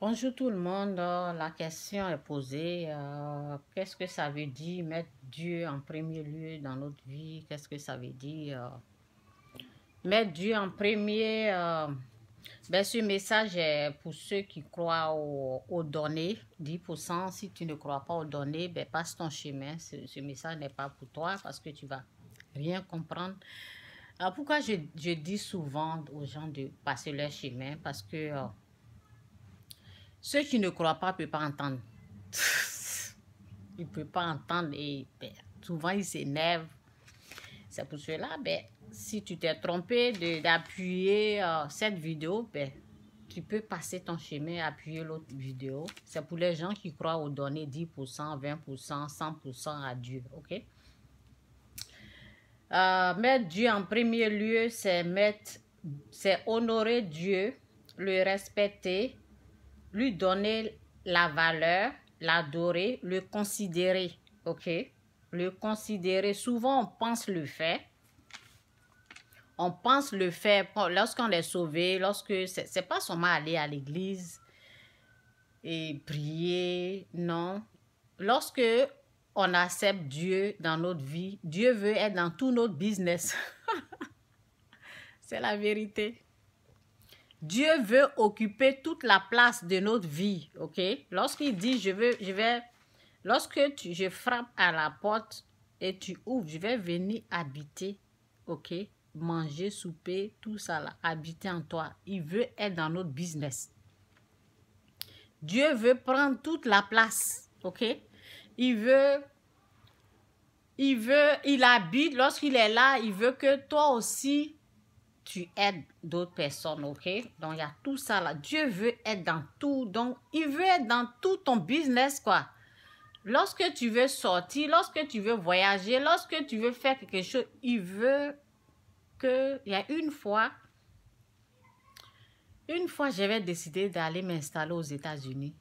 Bonjour tout le monde. La question est posée. Euh, qu'est-ce que ça veut dire mettre Dieu en premier lieu dans notre vie Qu'est-ce que ça veut dire mettre Dieu en premier euh, ben, Ce message est pour ceux qui croient aux, données. 10%, si tu ne crois pas aux données, ben, passe ton chemin. Ce, message n'est pas pour toi parce que tu vas rien comprendre. pourquoi je dis souvent aux gens de passer leur chemin Parce que... Euh, ceux qui ne croient pas ne peuvent pas entendre. ils ne peuvent pas entendre et ben, souvent ils s'énervent. C'est pour cela, ben, si tu t'es trompé d'appuyer euh, cette vidéo, ben, tu peux passer ton chemin, appuyer l'autre vidéo. C'est pour les gens qui croient aux données 10%, 20%, 100% à Dieu, ok? Euh, mettre Dieu en premier lieu, c'est mettre, c'est honorer Dieu, le respecter, lui donner la valeur, l'adorer, le considérer. OK Le considérer. Souvent, on pense le faire. On pense le faire lorsqu'on est sauvé, lorsque... C'est pas seulement aller à l'église et prier, non. Lorsque on accepte Dieu dans notre vie, Dieu veut être dans tout notre business. C'est la vérité. Dieu veut occuper toute la place de notre vie, ok? Lorsqu'il dit, je, veux, je vais, lorsque je frappe à la porte et tu ouvres, je vais venir habiter, ok? Manger, souper, tout ça là, habiter en toi. Il veut être dans notre business. Dieu veut prendre toute la place, ok? Il veut il veut, il habite, lorsqu'il est là, il veut que toi aussi, tu aides d'autres personnes, ok? Donc, il y a tout ça là. Dieu veut être dans tout. Donc, il veut être dans tout ton business, quoi. Lorsque tu veux sortir, lorsque tu veux voyager, lorsque tu veux faire quelque chose, il veut que... Il y a une fois, une fois, j'avais décidé d'aller m'installer aux États-Unis.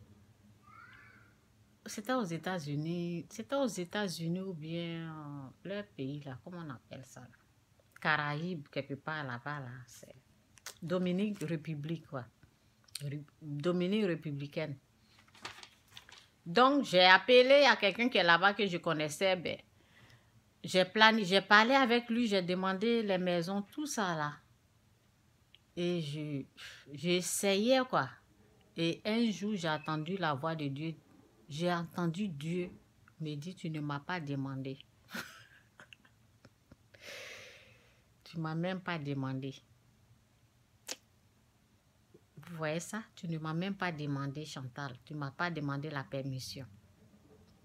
C'était aux États-Unis, c'était aux États-Unis ou bien euh, Le pays, là, comment on appelle ça, là? Caraïbes, quelque part là-bas, C'est Dominique République, quoi. Dominique républicaine. Donc, j'ai appelé à quelqu'un qui est là-bas que je connaissais. Ben, j'ai j'ai parlé avec lui, j'ai demandé les maisons, tout ça là. Et je, j'essayais quoi. Et un jour, j'ai entendu la voix de Dieu. J'ai entendu Dieu me dire, tu ne m'as pas demandé. tu m'as même pas demandé. Vous voyez ça Tu ne m'as même pas demandé, Chantal. Tu m'as pas demandé la permission.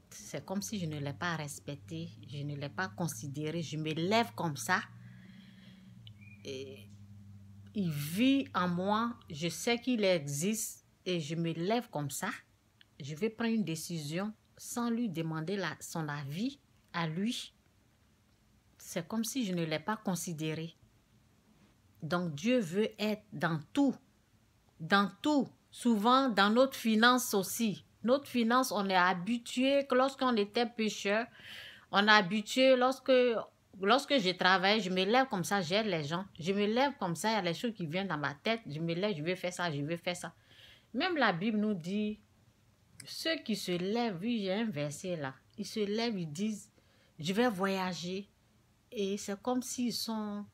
C'est comme si je ne l'ai pas respecté, je ne l'ai pas considéré. Je me lève comme ça. Et il vit en moi. Je sais qu'il existe et je me lève comme ça. Je vais prendre une décision sans lui demander la, son avis à lui c'est comme si je ne l'ai pas considéré. Donc Dieu veut être dans tout, dans tout, souvent dans notre finance aussi. Notre finance, on est habitué que lorsqu'on était pécheur, on est habitué lorsque lorsque je travaille, je me lève comme ça, j'aide les gens. Je me lève comme ça, il y a les choses qui viennent dans ma tête. Je me lève, je vais faire ça, je vais faire ça. Même la Bible nous dit, ceux qui se lèvent, oui, j'ai un verset là, ils se lèvent, ils disent, je vais voyager, et c'est comme s'ils sont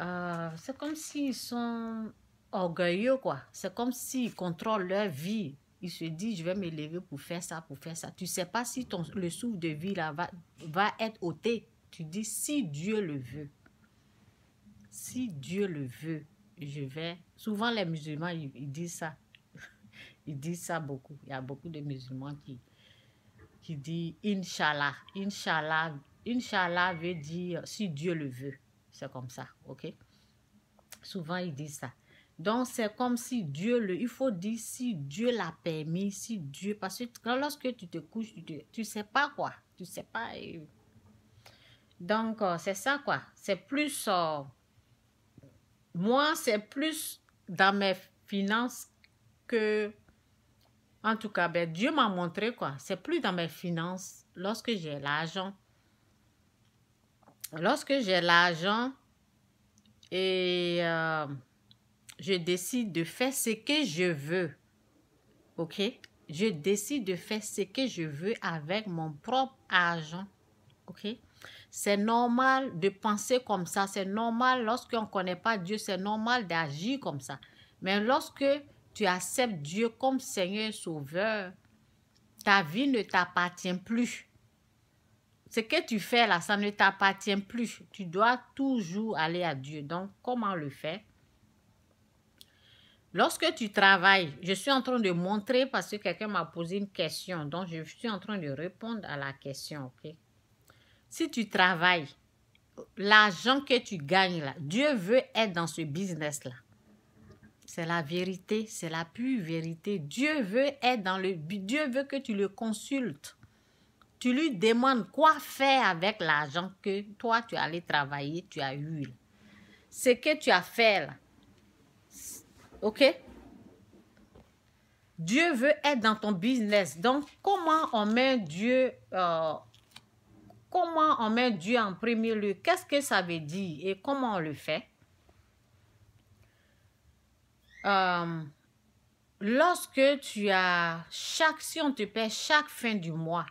euh, c'est comme s'ils sont orgueilleux quoi c'est comme s'ils contrôlent leur vie ils se disent je vais m'élever pour faire ça pour faire ça tu sais pas si ton le souffle de vie là va va être ôté tu dis si Dieu le veut si Dieu le veut je vais souvent les musulmans ils, disent ça ils disent ça beaucoup il y a beaucoup de musulmans qui qui dit Inch'Allah. Inch'Allah, Inch'Allah veut dire si Dieu le veut. C'est comme ça, ok? Souvent, il dit ça. Donc, c'est comme si Dieu le... Il faut dire si Dieu l'a permis, si Dieu... Parce que lorsque tu te couches, tu ne sais pas quoi. Tu sais pas... Donc, euh, c'est ça, quoi. C'est plus... Euh, moi, c'est plus dans mes finances que... En tout cas, ben, Dieu m'a montré, quoi. C'est plus dans mes finances. Lorsque j'ai l'argent, lorsque j'ai l'argent et euh, je décide de faire ce que je veux, ok? Je décide de faire ce que je veux avec mon propre argent, ok? C'est normal de penser comme ça, c'est normal lorsqu'on ne connaît pas Dieu, c'est normal d'agir comme ça. Mais lorsque tu acceptes Dieu comme Seigneur Sauveur, ta vie ne t'appartient plus ce que tu fais là, ça ne t'appartient plus. Tu dois toujours aller à Dieu. Donc, comment le faire Lorsque tu travailles, je suis en train de montrer parce que quelqu'un m'a posé une question. Donc, je suis en train de répondre à la question. ok Si tu travailles, l'argent que tu gagnes là, Dieu veut être dans ce business-là. C'est la vérité, c'est la pure vérité. Dieu veut être dans le... Dieu veut que tu le consultes tu lui demandes quoi faire avec l'argent que toi, tu allais travailler, tu as eu. Ce que tu as fait là. OK? Dieu veut être dans ton business. Donc, comment on met Dieu, euh, comment on met Dieu en premier lieu? Qu'est-ce que ça veut dire et comment on le fait? Euh, lorsque tu as chaque, si on te paie chaque fin du mois,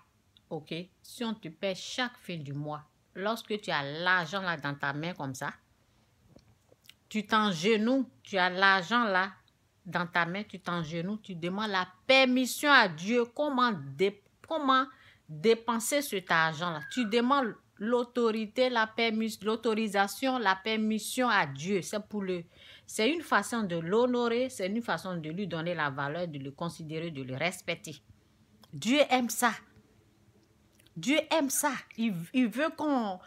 OK, si on te paie chaque fin du mois, lorsque tu as l'argent là dans ta main comme ça, tu t'en genoux, tu as l'argent là dans ta main, tu t'en genoux, tu demandes la permission à Dieu comment, dé, comment dépenser cet argent là. Tu demandes l'autorité, la permis, l'autorisation, la permission à Dieu. C'est pour le c'est une façon de l'honorer, c'est une façon de lui donner la valeur, de le considérer, de le respecter. Dieu aime ça. Dieu aime ça. Il, il veut qu'on...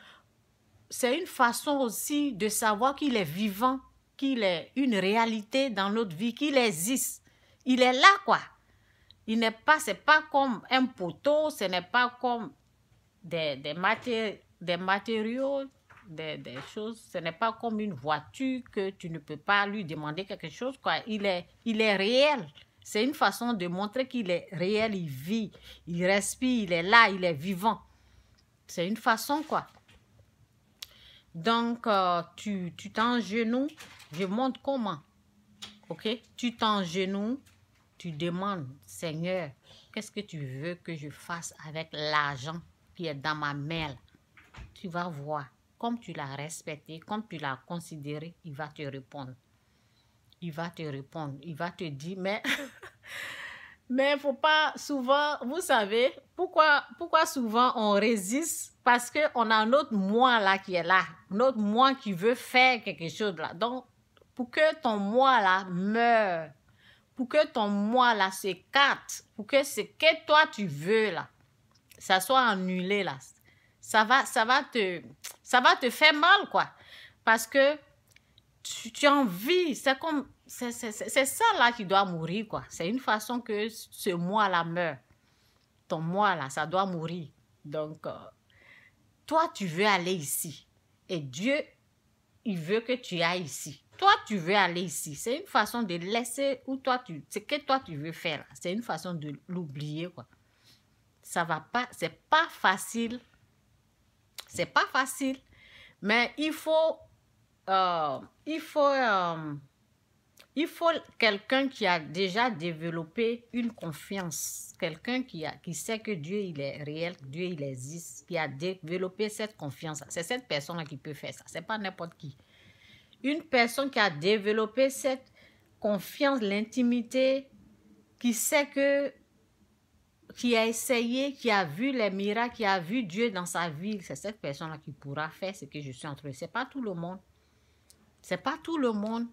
C'est une façon aussi de savoir qu'il est vivant, qu'il est une réalité dans notre vie, qu'il existe. Il est là, quoi. Il n'est pas, c'est pas comme un poteau, ce n'est pas comme des, des, maté des matériaux, des, des, choses. Ce n'est pas comme une voiture que tu ne peux pas lui demander quelque chose, quoi. Il est, il est réel. C'est une façon de montrer qu'il est réel, il vit, il respire, il est là, il est vivant. C'est une façon, quoi. Donc, euh, tu tu t'en genoux, je montre comment. OK? Tu t'en genoux, tu demandes, Seigneur, qu'est-ce que tu veux que je fasse avec l'argent qui est dans ma main? Tu vas voir, comme tu l'as respecté, comme tu l'as considéré, il va te répondre il va te répondre, il va te dire, mais mais faut pas souvent, vous savez, pourquoi, pourquoi souvent on résiste Parce qu'on a notre moi là qui est là, notre moi qui veut faire quelque chose là. Donc, pour que ton moi là meure, pour que ton moi là s'écarte, pour que ce que toi tu veux là, ça soit annulé là, ça va, ça va te, ça va te faire mal quoi. Parce que tu, tu as envie. C'est comme, c'est ça là qui doit mourir, quoi. C'est une façon que ce moi-là meurt. Ton moi-là, ça doit mourir. Donc, euh, toi, tu veux aller ici. Et Dieu, il veut que tu ailles ici. Toi, tu veux aller ici. C'est une façon de laisser où toi, tu, ce que toi, tu veux faire. C'est une façon de l'oublier, quoi. Ça va pas, c'est pas facile. C'est pas facile. Mais il faut euh, il faut, euh, il faut quelqu'un qui a déjà développé une confiance, quelqu'un qui, qui sait que Dieu, il est réel, Dieu, il existe, qui a développé cette confiance. C'est cette personne-là qui peut faire ça, c'est pas n'importe qui. Une personne qui a développé cette confiance, l'intimité, qui sait que, qui a essayé, qui a vu les miracles, qui a vu Dieu dans sa vie, c'est cette personne-là qui pourra faire ce que je suis en train de faire. C'est pas tout le monde. C'est pas tout le monde.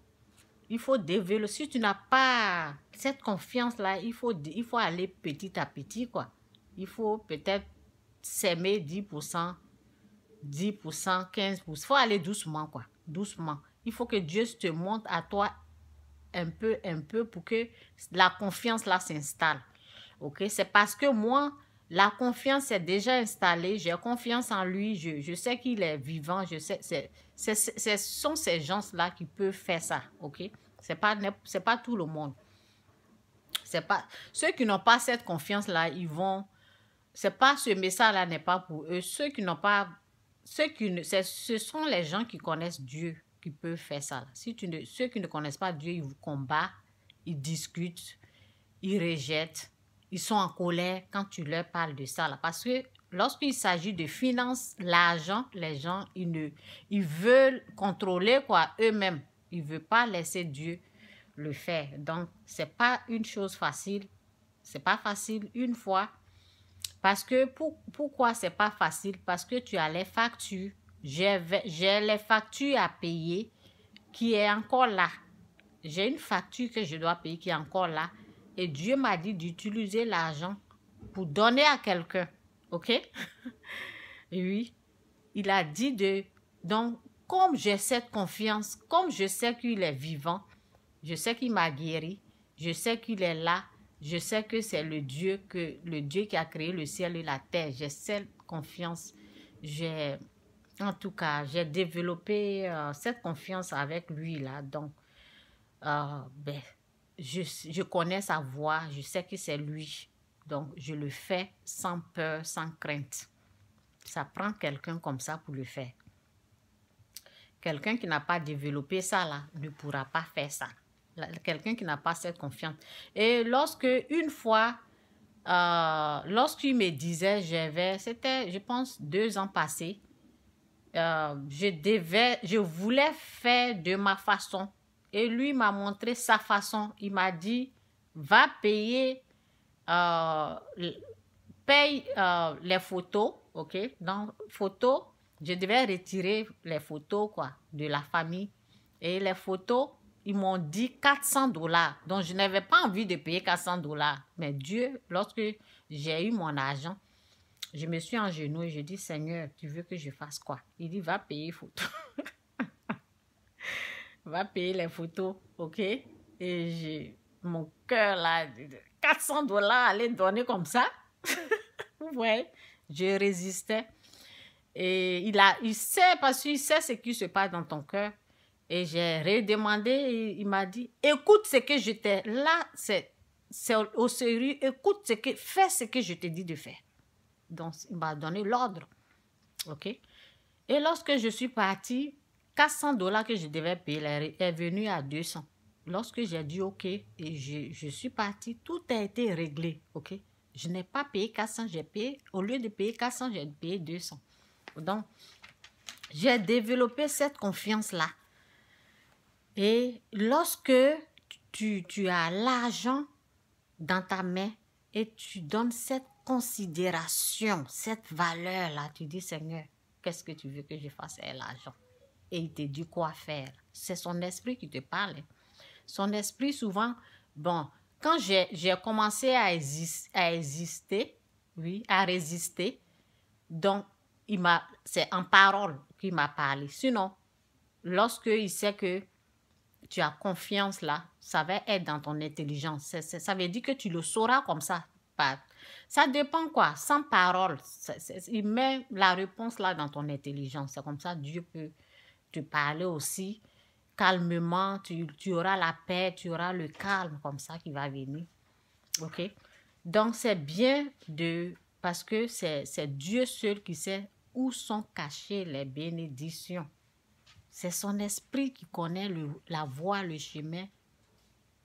Il faut développer. Si tu n'as pas cette confiance-là, il faut, il faut aller petit à petit, quoi. Il faut peut-être s'aimer 10%, 10%, 15%. Il faut aller doucement, quoi. Doucement. Il faut que Dieu te montre à toi un peu, un peu pour que la confiance là s'installe. OK? C'est parce que moi, la confiance est déjà installée. J'ai confiance en lui. Je, sais qu'il est vivant. Je sais. ce sont ces gens-là qui peuvent faire ça. OK? Ce n'est pas, pas tout le monde. C'est pas, ceux qui n'ont pas cette confiance-là, ils vont. C'est pas ce message-là n'est pas pour eux. Ceux qui n'ont pas. Ceux qui ne, ce sont les gens qui connaissent Dieu qui peuvent faire ça. Si tu ceux qui ne connaissent pas Dieu, ils vous combattent, ils discutent, ils rejettent ils sont en colère quand tu leur parles de ça. parce que lorsqu'il s'agit de finances, l'argent, les gens, ils, ne, veulent contrôler quoi eux-mêmes. Ils ne veulent pas laisser Dieu le faire. Donc, c'est pas une chose facile. c'est pas facile une fois. Parce que pourquoi ce pas facile Parce que tu as les factures. J'ai les factures à payer qui est encore là. J'ai une facture que je dois payer qui est encore là et Dieu m'a dit d'utiliser l'argent pour donner à quelqu'un. OK? oui. Il a dit de... Donc, comme j'ai cette confiance, comme je sais qu'il est vivant, je sais qu'il m'a guéri, je sais qu'il est là, je sais que c'est le Dieu que le Dieu qui a créé le ciel et la terre. J'ai cette confiance. J'ai en tout cas, j'ai développé euh, cette confiance avec lui là. Donc euh, ben, je, connais sa voix, je sais que c'est lui. Donc, je le fais sans peur, sans crainte. Ça prend quelqu'un comme ça pour le faire. Quelqu'un qui n'a pas développé ça, là, ne pourra pas faire ça. Quelqu'un qui n'a pas cette confiance. Et lorsque, une fois, euh, lorsqu'il me disait, j'avais, c'était, je pense, deux ans passés, euh, je devais, je voulais faire de ma façon et lui m'a montré sa façon. Il m'a dit, va payer, euh, paye euh, les photos, ok? Donc photos, je devais retirer les photos, quoi, de la famille. Et les photos, ils m'ont dit 400 dollars. Donc, je n'avais pas envie de payer 400 dollars. Mais Dieu, lorsque j'ai eu mon argent, je me suis en et Je dis, Seigneur, tu veux que je fasse quoi? Il dit, va payer photos. va payer les photos, ok Et j'ai mon cœur là, 400 dollars à les donner comme ça. ouais. j'ai je résistais. Et il, a, il sait, parce qu'il sait ce qui se passe dans ton cœur. Et j'ai redemandé, il m'a dit, écoute ce que je t'ai, là, c'est, au sérieux, écoute ce que, fais ce que je te dis de faire. Donc, il m'a donné l'ordre. OK? Et lorsque je suis partie, 400 dollars que je devais payer est venu à 200. Lorsque j'ai dit OK et je, suis partie, tout a été réglé. OK? Je n'ai pas payé 400, j'ai payé, au lieu de payer 400, j'ai payé 200. Donc, j'ai développé cette confiance-là. Et lorsque tu, tu as l'argent dans ta main et tu donnes cette considération, cette valeur-là, tu dis Seigneur, qu'est-ce que tu veux que je fasse avec l'argent? et il te dit quoi faire. C'est son esprit qui te parle. Son esprit, souvent, bon, quand j'ai commencé à, à exister, oui, à résister, donc, il m'a, c'est en parole qu'il m'a parlé. Sinon, lorsque il sait que tu as confiance là, ça va être dans ton intelligence. ça veut dire que tu le sauras comme ça. Ça dépend quoi, sans parole. il met la réponse là dans ton intelligence. C'est comme ça Dieu peut te parler aussi calmement, tu, tu, auras la paix, tu auras le calme comme ça qui va venir. OK? Donc, c'est bien de... Parce que c'est Dieu seul qui sait où sont cachées les bénédictions. C'est son esprit qui connaît la voie, le chemin,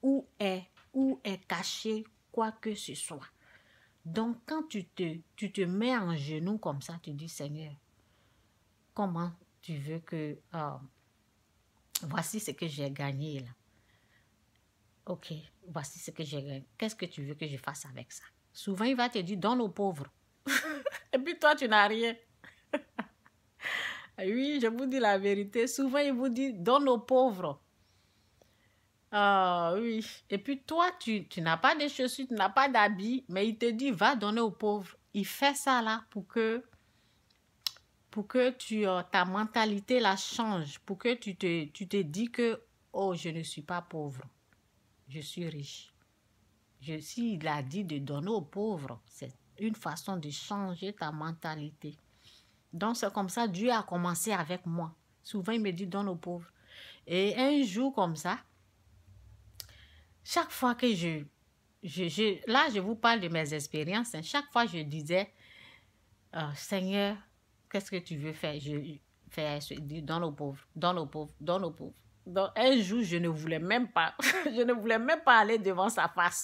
où est, où est caché quoi que ce soit. Donc, quand tu te, tu te mets en genoux comme ça, tu dis, Seigneur, comment tu veux que... Ah, voici ce que j'ai gagné là. Ok, voici ce que j'ai gagné. Qu'est-ce que tu veux que je fasse avec ça Souvent, il va te dire, donne aux pauvres. Et puis toi, tu n'as rien. oui, je vous dis la vérité. Souvent, il vous dit, donne aux pauvres. Ah oui. Et puis toi, tu, tu n'as pas de chaussures, tu n'as pas d'habits, mais il te dit, va donner aux pauvres. Il fait ça là pour que pour que tu, euh, ta mentalité la change, pour que tu te, tu te dis que, oh, je ne suis pas pauvre, je suis riche. Je, si il a dit de donner aux pauvres, c'est une façon de changer ta mentalité. Donc c'est comme ça, Dieu a commencé avec moi. Souvent, il me dit, donne aux pauvres. Et un jour comme ça, chaque fois que je... je, là, je vous parle de mes expériences. Hein. chaque fois, je disais, euh, Seigneur, Qu'est-ce que tu veux faire Je faire dans nos pauvres, dans nos pauvres, dans nos pauvres. Donc un jour, je ne voulais même pas, je ne voulais même pas aller devant sa face.